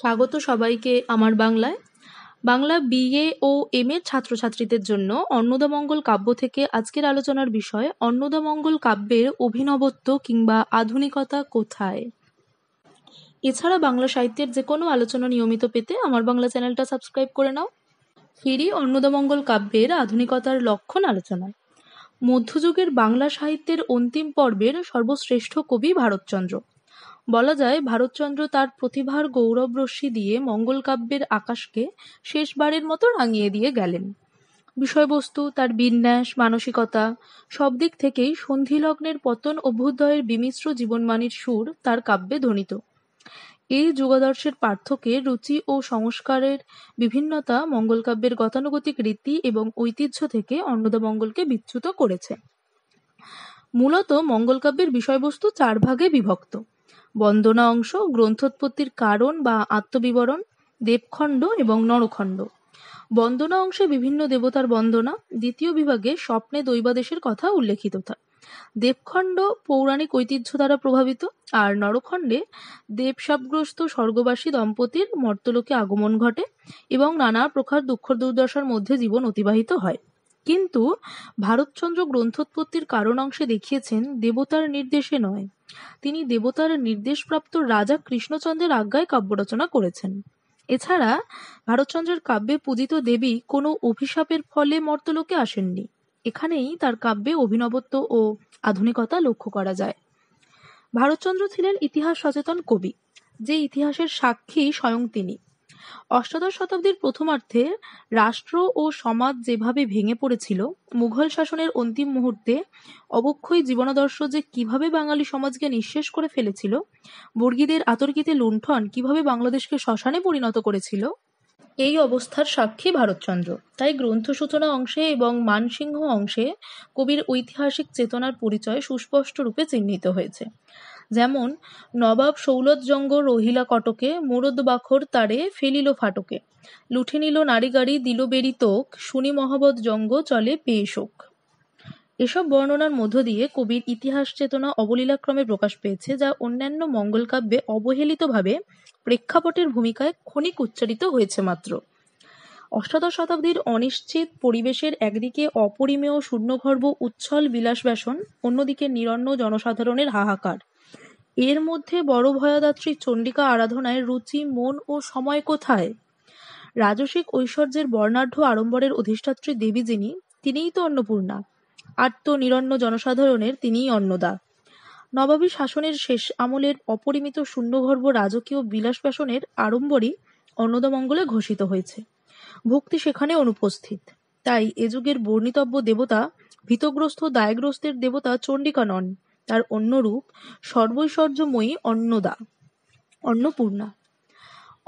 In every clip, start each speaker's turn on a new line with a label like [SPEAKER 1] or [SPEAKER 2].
[SPEAKER 1] স্বাগত সবাইকে আমার বাংলায় বাংলা বিএ ও এম এর ছাত্রছাত্রীদের জন্য অন্নদামঙ্গল কাব্য থেকে আজকের আলোচনার বিষয় অন্নদামঙ্গল কাব্যের অভিনবত্ব কিংবা আধুনিকতা কোথায় এছাড়া বাংলা সাহিত্যের যে কোনো আলোচনা নিয়মিত পেতে আমার বাংলা চ্যানেলটা সাবস্ক্রাইব করে নাও ফিরি অন্নদামঙ্গল কাব্যের আধুনিকতার লক্ষণ আলোচনায় মধ্যযুগের বাংলা সাহিত্যের অন্তিম পর্বের সর্বশ্রেষ্ঠ কবি ভারতচন্দ্র বলা যায় ভারতচন্দ্র তার প্রতিভার গৌরবরশ্মি দিয়ে মঙ্গলকাব্যের আকাশকে শেষবারের মতো রাঙিয়ে দিয়ে গেলেন বিষয়বস্তু তার বিন্যাস মানসিকতা সব দিক থেকেই সন্ধিলগ্নের পতন অভ্যুদয়ের বিমিশ্র জীবনমানির সুর তার কাব্যে ধ্বনিত এই যুগাদর্শের পার্থকে রুচি ও সংস্কারের বিভিন্নতা মঙ্গলকাব্যের গতানুগতিক রীতি এবং ঐতিহ্য থেকে অন্নদামঙ্গলকে বিচ্যুত করেছে মূলত মঙ্গলকাব্যের বিষয়বস্তু চার ভাগে বিভক্ত বন্দনা অংশ গ্রন্থোৎপত্তির কারণ বা আত্মবিবরণ দেবখণ্ড এবং নরখণ্ড বন্দনা অংশে বিভিন্ন দেবতার বন্দনা দ্বিতীয় বিভাগে স্বপ্নে দৈবাদেশের কথা উল্লেখিত থাকে দেবখণ্ড পৌরাণিক ঐতিহ্য দ্বারা প্রভাবিত আর নরখণ্ডে দেবসাপগ্রস্ত স্বর্গবাসী দম্পতির মর্তলোকে আগমন ঘটে এবং নানা প্রকার দুঃখ দুর্দশার মধ্যে জীবন অতিবাহিত হয় কিন্তু ভারতচন্দ্র গ্রন্থোৎপত্তির কারণ অংশে দেখিয়েছেন দেবতার নির্দেশে নয় তিনি দেবতার নির্দেশপ্রাপ্ত রাজা কৃষ্ণচন্দ্রের আজ্ঞায় কাব্য রচনা করেছেন এছাড়া ভারতচন্দ্রের কাব্যে পূজিত দেবী কোনো অভিশাপের ফলে মর্তলোকে আসেননি এখানেই তার কাব্যে অভিনবত্ব ও আধুনিকতা লক্ষ্য করা যায় ভারতচন্দ্র ছিলেন ইতিহাস সচেতন কবি যে ইতিহাসের সাক্ষী স্বয়ং তিনি অষ্টাদশ শতাব্দীর প্রথমার্ধে রাষ্ট্র ও সমাজ যেভাবে ভেঙে পড়েছিল মুঘল শাসনের অন্তিম মুহূর্তে অবক্ষয় জীবনাদর্শ যে কিভাবে বাঙালি সমাজকে নিঃশেষ করে ফেলেছিল বর্গীদের আতর্কিতে লুণ্ঠন কিভাবে বাংলাদেশকে শ্মশানে পরিণত করেছিল এই অবস্থার সাক্ষী ভারতচন্দ্র তাই গ্রন্থ সূচনা অংশে এবং মানসিংহ অংশে কবির ঐতিহাসিক চেতনার পরিচয় সুস্পষ্ট রূপে চিহ্নিত হয়েছে যেমন নবাব সৌলতজঙ্গ রহিলা কটকে বাখর তারে ফেলিল ফাটকে লুঠে নিল গাড়ি দিল বেরি তোক শুনি মহাবত জঙ্গ চলে পেয়ে শোক এসব বর্ণনার মধ্য দিয়ে কবির ইতিহাস চেতনা অবলীলাক্রমে প্রকাশ পেয়েছে যা অন্যান্য মঙ্গল কাব্যে অবহেলিতভাবে প্রেক্ষাপটের ভূমিকায় ক্ষণিক উচ্চারিত হয়েছে মাত্র অষ্টাদশ শতাব্দীর অনিশ্চিত পরিবেশের একদিকে অপরিমেয় শূন্যগর্ভ উচ্ছল ব্যাসন অন্যদিকে নিরন্ন জনসাধারণের হাহাকার এর মধ্যে বড় ভয়াদাত্রী চণ্ডিকা আরাধনায় রুচি মন ও সময় কোথায় রাজসিক ঐশ্বর্যের বর্ণাঢ্য আড়ম্বরের অধিষ্ঠাত্রী দেবী যিনি তিনিই তো অন্নপূর্ণা আত্ম নিরন্ন জনসাধারণের তিনিই অন্নদা নবাবী শাসনের শেষ আমলের অপরিমিত শূন্যগর্ভ রাজকীয় বিলাস ব্যাসনের আড়ম্বরই অন্নদমঙ্গলে ঘোষিত হয়েছে ভক্তি সেখানে অনুপস্থিত তাই এ যুগের বর্ণিতব্য দেবতা ভীতগ্রস্ত দায়গ্রস্তের দেবতা চণ্ডিকা নন তার অন্য রূপ সর্বৈশ্বর্যময়ী অন্নদা অন্নপূর্ণা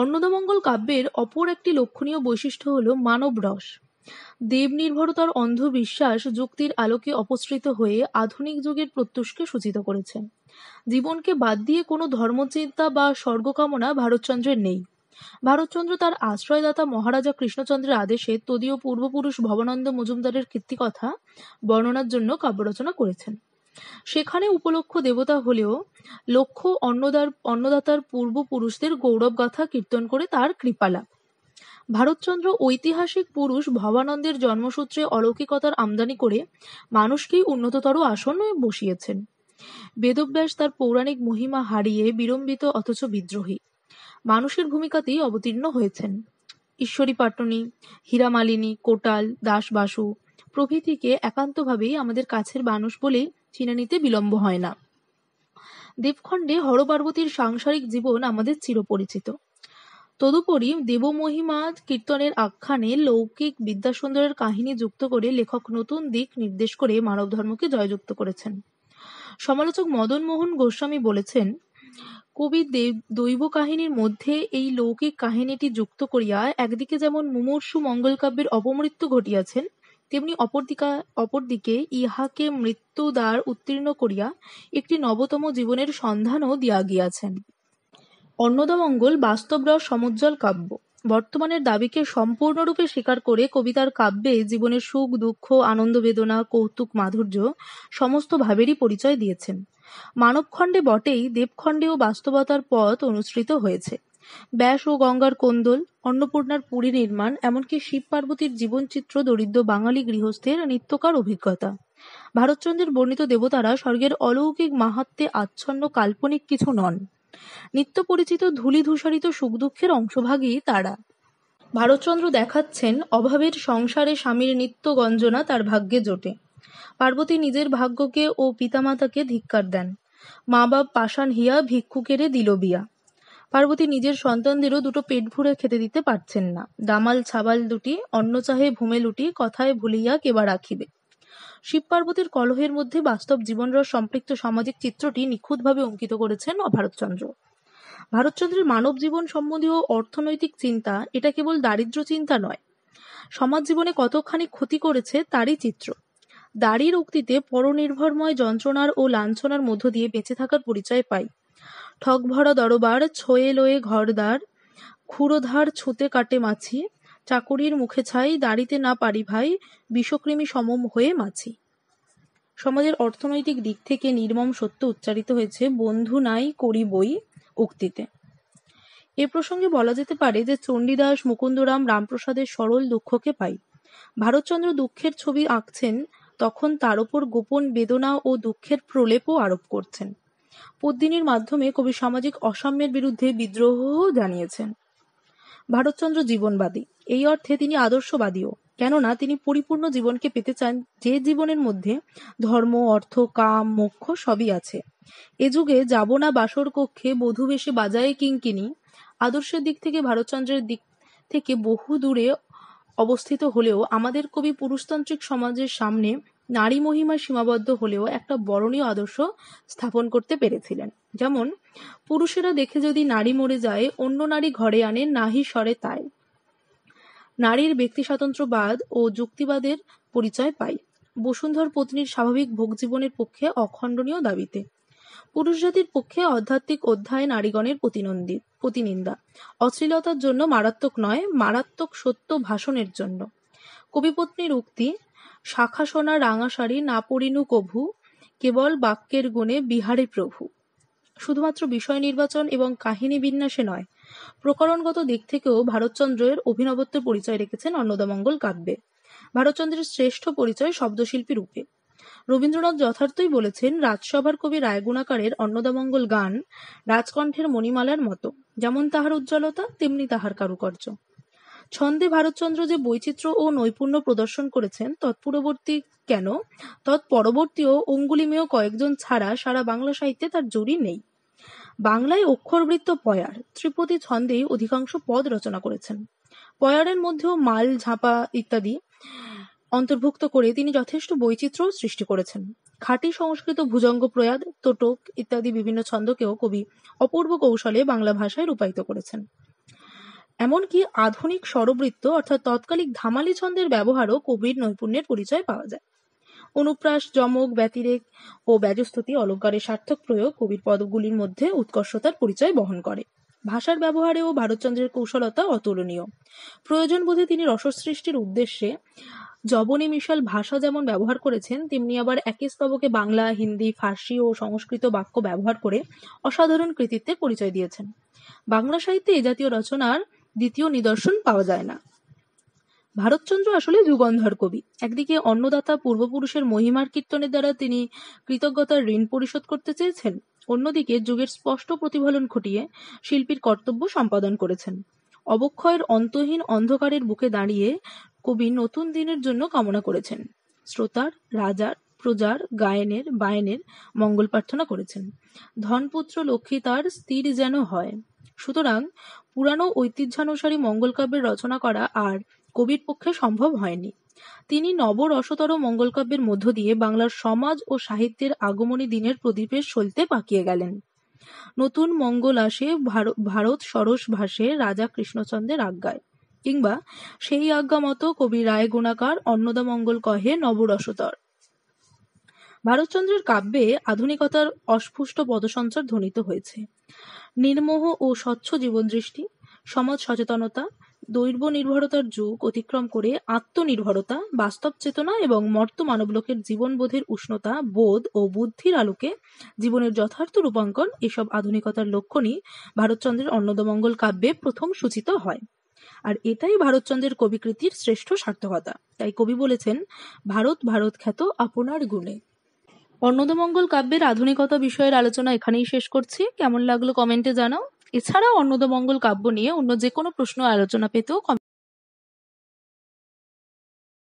[SPEAKER 1] অন্নদামঙ্গল কাব্যের অপর একটি লক্ষণীয় বৈশিষ্ট্য হল মানব রস দেবনির্ভরতার অন্ধবিশ্বাস যুক্তির আলোকে অপসৃত হয়ে আধুনিক যুগের প্রত্যুষকে সূচিত করেছে জীবনকে বাদ দিয়ে কোনো ধর্মচিন্তা বা স্বর্গকামনা ভারতচন্দ্রের নেই ভারতচন্দ্র তার আশ্রয়দাতা মহারাজা কৃষ্ণচন্দ্রের আদেশে তদীয় পূর্বপুরুষ ভবানন্দ মজুমদারের কীর্তিকথা বর্ণনার জন্য কাব্য রচনা করেছেন সেখানে উপলক্ষ দেবতা হলেও লক্ষ্য অন্নদার অন্নদাতার পূর্বপুরুষদের গৌরব গাথা কীর্তন করে তার কৃপালাভ ভারতচন্দ্র ঐতিহাসিক পুরুষ ভবানন্দের জন্মসূত্রে অলৌকিকতার আমদানি করে মানুষকেই উন্নততর আসনে বসিয়েছেন বেদব্যাস তার পৌরাণিক মহিমা হারিয়ে বিলম্বিত অথচ বিদ্রোহী মানুষের ভূমিকাতেই অবতীর্ণ হয়েছেন ঈশ্বরী পাটনী হীরামালিনী কোটাল দাসবাসু প্রভৃতিকে একান্তভাবেই আমাদের কাছের মানুষ বলেই চিনে নিতে বিলম্ব হয় না দেবখণ্ডে হরপার্বতীর সাংসারিক জীবন আমাদের চিরপরিচিত তদুপরি দেবমহিমা কীর্তনের আখ্যানে লৌকিক বিদ্যাসুন্দরের কাহিনী যুক্ত করে লেখক নতুন দিক নির্দেশ করে মানব ধর্মকে জয়যুক্ত করেছেন সমালোচক মদন মোহন গোস্বামী বলেছেন কবি দেব দৈব কাহিনীর মধ্যে এই লৌকিক কাহিনীটি যুক্ত করিয়া একদিকে যেমন মুমূর্ষু মঙ্গল কাব্যের অপমৃত্যু ঘটিয়াছেন তেমনি অপরদিকে ইহাকে মৃত্যুদ্বার উত্তীর্ণ করিয়া একটি নবতম জীবনের সন্ধানও দিয়া গিয়াছেন অন্নদামঙ্গল বাস্তব রস সমুজ্জ্বল কাব্য বর্তমানের দাবিকে সম্পূর্ণরূপে স্বীকার করে কবিতার কাব্যে জীবনের সুখ দুঃখ আনন্দ বেদনা কৌতুক মাধুর্য সমস্ত ভাবেরই পরিচয় দিয়েছেন মানবখণ্ডে বটেই দেবখণ্ডেও বাস্তবতার পথ অনুসৃত হয়েছে ব্যাস ও গঙ্গার কোন্দল, অন্নপূর্ণার পুরী নির্মাণ, এমনকি শিব-পার্বতীর জীবনচিত্র দরিদ্র বাঙালি গৃহস্থের নিত্যকার অভিজ্ঞতা। ভারতচন্দ্রের বর্ণিত দেবতারা স্বর্গের অলৌকিক মাহাত্মে আচ্ছন্ন কাল্পনিক কিছু নন। নিত্য পরিচিত ধূলিধূসারিত সুখ-দুঃখের অংশভাগী তারা। ভারতচন্দ্র দেখাচ্ছেন অভাবের সংসারে স্বামীর নিত্য গঞ্জনা তার ভাগ্যে জোটে। পার্বতী নিজের ভাগ্যকে ও পিতামাতাকে ধিক্কার দেন। মা-বাপ পাষাণ হিয়া ভিক্ষুকেরে দিল বিয়া। পার্বতী নিজের সন্তানদেরও দুটো পেট ভরে খেতে দিতে পারছেন না দামাল ছাবাল দুটি অন্ন চাহে ভূমে লুটি কথায় ভুলিয়া কেবা রাখিবে শিব পার্বতীর কলহের মধ্যে বাস্তব রস সম্পৃক্ত সামাজিক চিত্রটি নিখুঁতভাবে অঙ্কিত করেছেন ভারতচন্দ্র ভারতচন্দ্রের মানব জীবন সম্বন্ধীয় অর্থনৈতিক চিন্তা এটা কেবল দারিদ্র চিন্তা নয় সমাজ জীবনে কতখানি ক্ষতি করেছে তারই চিত্র দাড়ির উক্তিতে পরনির্ভরময় যন্ত্রণার ও লাঞ্ছনার মধ্য দিয়ে বেঁচে থাকার পরিচয় পাই ঠকভরা দরবার ছয়ে লয়ে ঘরদার ক্ষুরধার ছুঁতে কাটে মাছি চাকুরির মুখে ছাই দাঁড়িতে না পারি ভাই বিষকৃমি সমম হয়ে মাছি সমাজের অর্থনৈতিক দিক থেকে নির্মম সত্য উচ্চারিত হয়েছে বন্ধু নাই করি বই উক্তিতে এ প্রসঙ্গে বলা যেতে পারে যে চণ্ডীদাস মুকুন্দরাম রামপ্রসাদের সরল দুঃখকে পাই ভারতচন্দ্র দুঃখের ছবি আঁকছেন তখন তার উপর গোপন বেদনা ও দুঃখের প্রলেপও আরোপ করছেন পদ্মিনীর মাধ্যমে কবি সামাজিক অসাম্যের বিরুদ্ধে বিদ্রোহ জানিয়েছেন ভারতচন্দ্র জীবনবাদী এই অর্থে তিনি আদর্শবাদীও কেননা তিনি পরিপূর্ণ জীবনকে পেতে চান যে জীবনের মধ্যে ধর্ম অর্থ কাম মোক্ষ সবই আছে এ যুগে যাব না বাসর কক্ষে বধু বেশে বাজায় কিঙ্কিনি আদর্শের দিক থেকে ভারতচন্দ্রের দিক থেকে বহু দূরে অবস্থিত হলেও আমাদের কবি পুরুষতান্ত্রিক সমাজের সামনে নারী মহিমায় সীমাবদ্ধ হলেও একটা বরণীয় আদর্শ স্থাপন করতে পেরেছিলেন যেমন পুরুষেরা দেখে যদি নারী মরে যায় অন্য নারী ঘরে আনে নাহি সরে তাই নারীর ব্যক্তি স্বাতন্ত্রবাদ ও যুক্তিবাদের পরিচয় পাই বসুন্ধর পত্নীর স্বাভাবিক ভোগ জীবনের পক্ষে অখণ্ডনীয় দাবিতে পুরুষ জাতির পক্ষে আধ্যাত্মিক অধ্যায় নারীগণের প্রতিনন্দী প্রতিনিন্দা অশ্লীলতার জন্য মারাত্মক নয় মারাত্মক সত্য ভাষণের জন্য কবিপত্নীর উক্তি শাখাসনা রাঙাশাড়ি না পরিনু কভু কেবল বাক্যের গুণে বিহারে প্রভু শুধুমাত্র বিষয় নির্বাচন এবং কাহিনী বিন্যাসে নয় প্রকরণগত দিক থেকেও ভারতচন্দ্রের অভিনবত্বের পরিচয় রেখেছেন অন্নদামঙ্গল কাব্যে ভারতচন্দ্রের শ্রেষ্ঠ পরিচয় শব্দশিল্পী রূপে রবীন্দ্রনাথ যথার্থই বলেছেন রাজসভার কবি রায়গুণাকারের অন্নদামঙ্গল গান রাজকণ্ঠের মণিমালার মতো যেমন তাহার উজ্জ্বলতা তেমনি তাহার কারুকার্য ছন্দে ভারতচন্দ্র যে বৈচিত্র্য ও নৈপুণ্য প্রদর্শন করেছেন তৎপূর্ববর্তী কেন তৎপরবর্তীও অঙ্গুলিমেয় কয়েকজন ছাড়া সারা বাংলা সাহিত্যে তার জুড়ি নেই বাংলায় অক্ষরবৃত্ত পয়ার ত্রিপতি ছন্দেই অধিকাংশ পদ রচনা করেছেন পয়ারের মধ্যেও মাল ঝাঁপা ইত্যাদি অন্তর্ভুক্ত করে তিনি যথেষ্ট বৈচিত্র্য সৃষ্টি করেছেন খাঁটি সংস্কৃত ভুজঙ্গ প্রয়াদ তোটক ইত্যাদি বিভিন্ন ছন্দকেও কবি অপূর্ব কৌশলে বাংলা ভাষায় রূপায়িত করেছেন এমনকি আধুনিক স্বরবৃত্ত অর্থাৎ তৎকালিক ধামালি ছন্দের ব্যবহারও কবির নৈপুণ্যের পরিচয় পাওয়া যায় অনুপ্রাস যমক ব্যতিরেক ও ব্যজস্তুতি অলঙ্কারের সার্থক প্রয়োগ কবির পদগুলির মধ্যে উৎকর্ষতার পরিচয় বহন করে ভাষার ব্যবহারেও ভারতচন্দ্রের কৌশলতা অতুলনীয় প্রয়োজন বোধে তিনি রসসৃষ্টির উদ্দেশ্যে জবনী মিশাল ভাষা যেমন ব্যবহার করেছেন তেমনি আবার একই স্তবকে বাংলা হিন্দি ফার্সি ও সংস্কৃত বাক্য ব্যবহার করে অসাধারণ কৃতিত্বের পরিচয় দিয়েছেন বাংলা সাহিত্যে এ জাতীয় রচনার দ্বিতীয় নিদর্শন পাওয়া যায় না ভারতচন্দ্র আসলে যুগন্ধর কবি একদিকে অন্নদাতা পূর্বপুরুষের মহিমার কীর্তনের দ্বারা তিনি কৃতজ্ঞতার ঋণ পরিশোধ করতে চেয়েছেন অন্যদিকে যুগের স্পষ্ট প্রতিফলন ঘটিয়ে শিল্পীর কর্তব্য সম্পাদন করেছেন অবক্ষয়ের অন্তহীন অন্ধকারের বুকে দাঁড়িয়ে কবি নতুন দিনের জন্য কামনা করেছেন শ্রোতার রাজার প্রজার গায়নের বায়েনের মঙ্গল প্রার্থনা করেছেন ধনপুত্র লক্ষ্মী তার স্থির যেন হয় সুতরাং পুরানো ঐতিহ্যানুসারী মঙ্গলকাব্যের রচনা করা আর কবির পক্ষে সম্ভব হয়নি তিনি নবরসতর মঙ্গলকাব্যের মধ্য দিয়ে বাংলার সমাজ ও সাহিত্যের আগমনী দিনের প্রদীপের সলতে পাকিয়ে গেলেন নতুন মঙ্গল আসে ভারত সরস ভাষে রাজা কৃষ্ণচন্দ্রের আজ্ঞায় কিংবা সেই আজ্ঞা মতো কবি রায় গুণাকার মঙ্গল কহে নবরসতর ভারতচন্দ্রের কাব্যে আধুনিকতার অস্ফুষ্ট পদসঞ্চার ধ্বনিত হয়েছে নির্মোহ ও স্বচ্ছ জীবনদৃষ্টি সমাজ সচেতনতা দৈর্ব নির্ভরতার যুগ অতিক্রম করে আত্মনির্ভরতা বাস্তব চেতনা এবং মর্ত মানবলোকের জীবনবোধের উষ্ণতা বোধ ও বুদ্ধির আলোকে জীবনের যথার্থ রূপাঙ্কন এসব আধুনিকতার লক্ষণই ভারতচন্দ্রের অন্নদমঙ্গল কাব্যে প্রথম সূচিত হয় আর এটাই ভারতচন্দ্রের কবিকৃতির শ্রেষ্ঠ সার্থকতা তাই কবি বলেছেন ভারত ভারত খ্যাত আপনার গুণে অন্নদমঙ্গল কাব্যের আধুনিকতা বিষয়ের আলোচনা এখানেই শেষ করছি কেমন লাগলো কমেন্টে জানাও এছাড়া অন্নদমঙ্গল কাব্য নিয়ে অন্য যে কোনো প্রশ্ন আলোচনা পেতেও